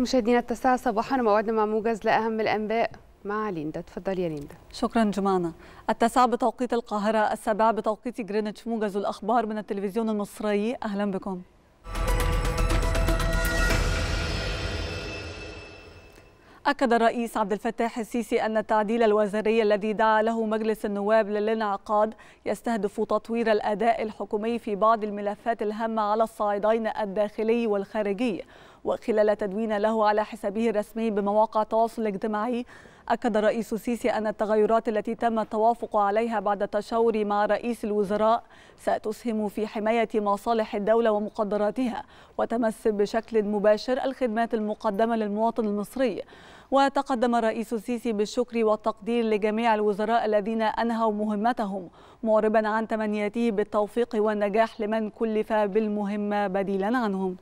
مشاهدينا التاسعة صباحا موعدنا مع موجز لأهم الأنباء مع ليندا تفضل يا ليندا شكرا جمانة التاسعة بتوقيت القاهرة السابعة بتوقيت جرينتش موجز الأخبار من التلفزيون المصري أهلا بكم أكد الرئيس عبد الفتاح السيسي أن التعديل الوزاري الذي دعا له مجلس النواب للانعقاد يستهدف تطوير الأداء الحكومي في بعض الملفات الهامة على الصعيدين الداخلي والخارجي وخلال تدوين له على حسابه الرسمي بمواقع التواصل الاجتماعي أكد الرئيس السيسي أن التغيرات التي تم التوافق عليها بعد التشاور مع رئيس الوزراء ستسهم في حماية مصالح الدولة ومقدراتها وتمس بشكل مباشر الخدمات المقدمة للمواطن المصري وتقدم الرئيس السيسي بالشكر والتقدير لجميع الوزراء الذين أنهوا مهمتهم معربا عن تمنياته بالتوفيق والنجاح لمن كلف بالمهمة بديلا عنهم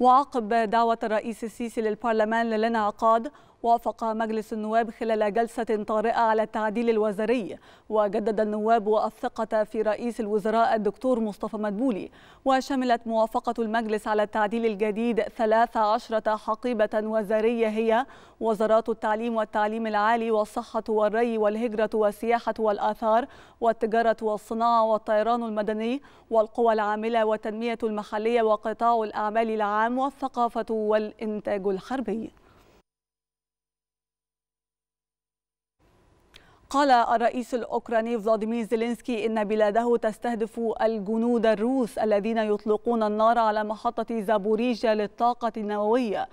وعقب دعوة الرئيس السيسي للبرلمان للانعقاد وافق مجلس النواب خلال جلسة طارئة على التعديل الوزاري وجدد النواب الثقة في رئيس الوزراء الدكتور مصطفى مدبولي وشملت موافقة المجلس على التعديل الجديد 13 حقيبة وزارية هي وزارات التعليم والتعليم العالي والصحة والري والهجرة والسياحة والآثار والتجارة والصناعة والطيران المدني والقوى العاملة والتنمية المحلية وقطاع الأعمال العام والثقافة والإنتاج الحربي قال الرئيس الأوكراني فلاديمير زيلينسكي إن بلاده تستهدف الجنود الروس الذين يطلقون النار على محطة زابوريجيا للطاقة النووية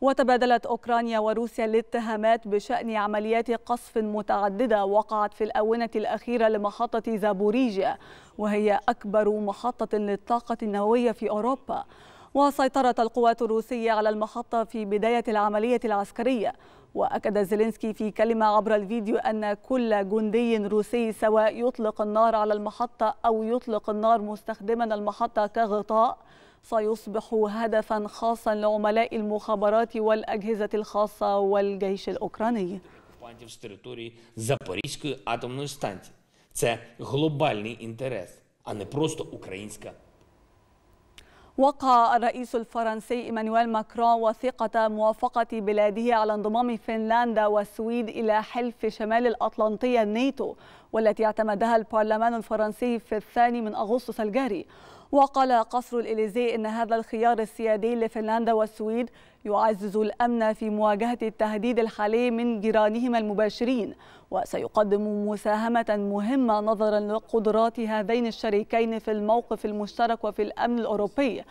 وتبادلت أوكرانيا وروسيا الاتهامات بشأن عمليات قصف متعددة وقعت في الآونة الأخيرة لمحطة زابوريجيا وهي أكبر محطة للطاقة النووية في أوروبا وسيطرت القوات الروسية على المحطة في بداية العملية العسكرية وأكد زيلينسكي في كلمة عبر الفيديو أن كل جندي روسي سواء يطلق النار على المحطة أو يطلق النار مستخدما المحطة كغطاء سيصبح هدفا خاصا لعملاء المخابرات والأجهزة الخاصة والجيش الأوكراني Це глобальний інтерес, а не просто українська وقع الرئيس الفرنسي ايمانويل ماكرون وثيقة موافقة بلاده على انضمام فنلندا والسويد إلى حلف شمال الأطلنطي الناتو والتي اعتمدها البرلمان الفرنسي في الثاني من أغسطس الجاري وقال قصر الإليزي أن هذا الخيار السيادي لفنلندا والسويد يعزز الأمن في مواجهة التهديد الحالي من جيرانهما المباشرين وسيقدم مساهمة مهمة نظرا لقدرات هذين الشريكين في الموقف المشترك وفي الأمن الأوروبي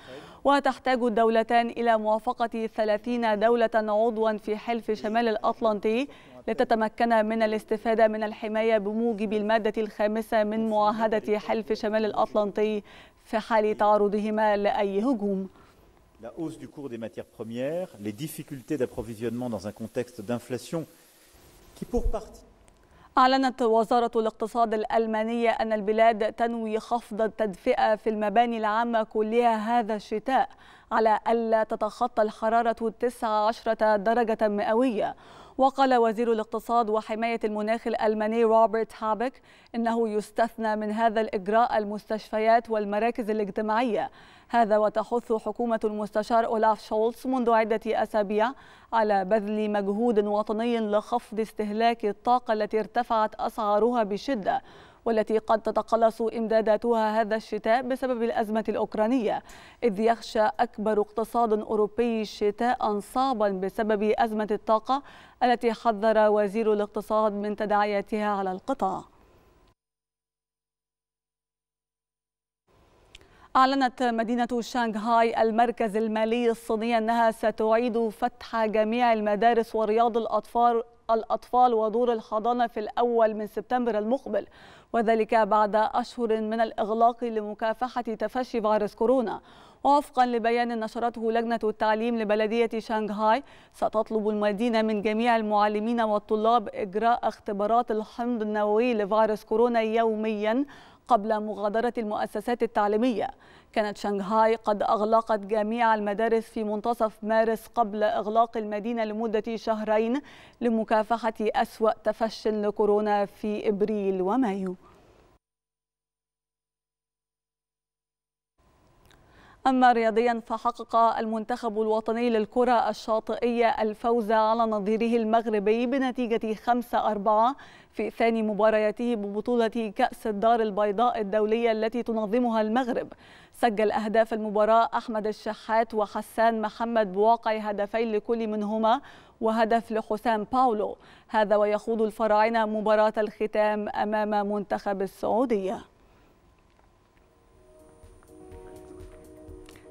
وتحتاج الدولتان إلى موافقة 30 دولة عضوا في حلف شمال الأطلنطي لتتمكن من الاستفادة من الحماية بموجب المادة الخامسة من معاهدة حلف شمال الأطلنطي في حال تعرضهما لأي هجوم. La hausse du cours des matières premières, les difficultés d'approvisionnement dans un contexte d'inflation qui pour partie أعلنت وزارة الاقتصاد الألمانية أن البلاد تنوي خفض التدفئة في المباني العامة كلها هذا الشتاء على ألا تتخطى الحرارة 19 درجة مئوية وقال وزير الاقتصاد وحماية المناخ الألماني روبرت هابك إنه يستثنى من هذا الإجراء المستشفيات والمراكز الاجتماعية هذا وتحث حكومة المستشار أولاف شولتز منذ عدة أسابيع على بذل مجهود وطني لخفض استهلاك الطاقة التي ارتفعت أسعارها بشدة والتي قد تتقلص إمداداتها هذا الشتاء بسبب الأزمة الأوكرانية إذ يخشى أكبر اقتصاد أوروبي شتاء صعبا بسبب أزمة الطاقة التي حذر وزير الاقتصاد من تداعياتها على القطاع أعلنت مدينة شانغهاي المركز المالي الصيني أنها ستعيد فتح جميع المدارس ورياض الأطفال الأطفال ودور الحضانة في الأول من سبتمبر المقبل وذلك بعد أشهر من الإغلاق لمكافحة تفشي فيروس كورونا ووفقا لبيان نشرته لجنة التعليم لبلدية شانغهاي ستطلب المدينة من جميع المعلمين والطلاب إجراء اختبارات الحمض النووي لفيروس كورونا يوميا قبل مغادرة المؤسسات التعليمية كانت شنغهاي قد أغلقت جميع المدارس في منتصف مارس قبل إغلاق المدينة لمدة شهرين لمكافحة أسوأ تفشٍ لكورونا في إبريل ومايو أما رياضيا فحقق المنتخب الوطني للكرة الشاطئية الفوز على نظيره المغربي بنتيجة 5-4 في ثاني مبارياته ببطولة كأس الدار البيضاء الدولية التي تنظمها المغرب سجل أهداف المباراة أحمد الشحات وحسان محمد بواقع هدفين لكل منهما وهدف لحسام باولو هذا ويخوض الفراعنة مباراة الختام أمام منتخب السعودية